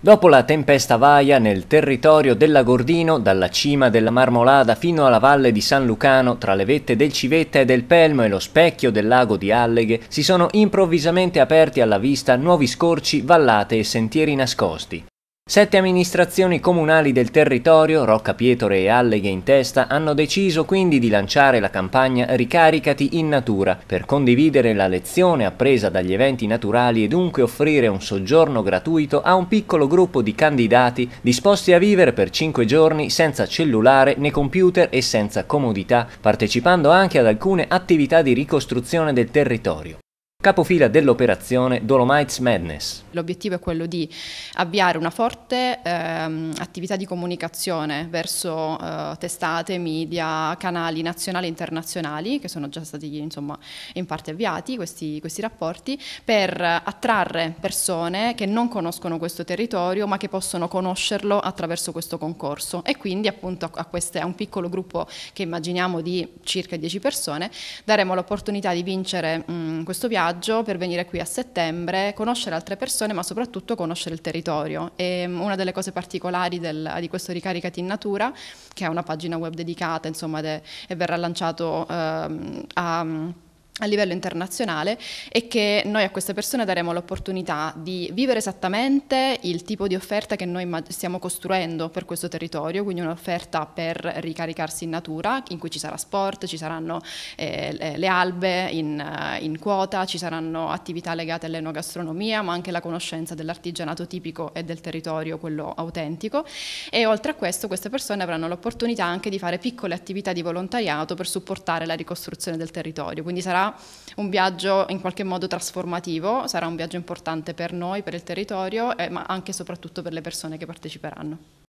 Dopo la tempesta vaia nel territorio dell'Agordino, dalla cima della Marmolada fino alla valle di San Lucano, tra le vette del Civetta e del Pelmo e lo specchio del lago di Alleghe, si sono improvvisamente aperti alla vista nuovi scorci, vallate e sentieri nascosti. Sette amministrazioni comunali del territorio, Rocca Pietore e Alleghe in testa, hanno deciso quindi di lanciare la campagna Ricaricati in natura per condividere la lezione appresa dagli eventi naturali e dunque offrire un soggiorno gratuito a un piccolo gruppo di candidati disposti a vivere per cinque giorni senza cellulare né computer e senza comodità, partecipando anche ad alcune attività di ricostruzione del territorio. Capofila dell'operazione Dolomites Madness. L'obiettivo è quello di avviare una forte ehm, attività di comunicazione verso eh, testate, media, canali nazionali e internazionali che sono già stati insomma, in parte avviati questi, questi, rapporti per attrarre persone che non conoscono questo territorio ma che possono conoscerlo attraverso questo concorso e quindi appunto a, queste, a un piccolo gruppo che immaginiamo di circa 10 persone daremo l'opportunità di vincere mh, questo viaggio viaggio per venire qui a settembre, conoscere altre persone ma soprattutto conoscere il territorio. E mm, una delle cose particolari del, di questo Ricaricati in Natura, che è una pagina web dedicata insomma, de, e verrà lanciato eh, a mm, a livello internazionale e che noi a queste persone daremo l'opportunità di vivere esattamente il tipo di offerta che noi stiamo costruendo per questo territorio, quindi un'offerta per ricaricarsi in natura, in cui ci sarà sport, ci saranno eh, le albe in, in, quota, ci saranno attività legate all'enogastronomia, ma anche la conoscenza dell'artigianato tipico e del territorio, quello autentico. E oltre a questo queste persone avranno l'opportunità anche di fare piccole attività di volontariato per supportare la ricostruzione del territorio, quindi sarà un viaggio in qualche modo trasformativo, sarà un viaggio importante per noi, per il territorio, eh, ma anche e soprattutto per le persone che parteciperanno.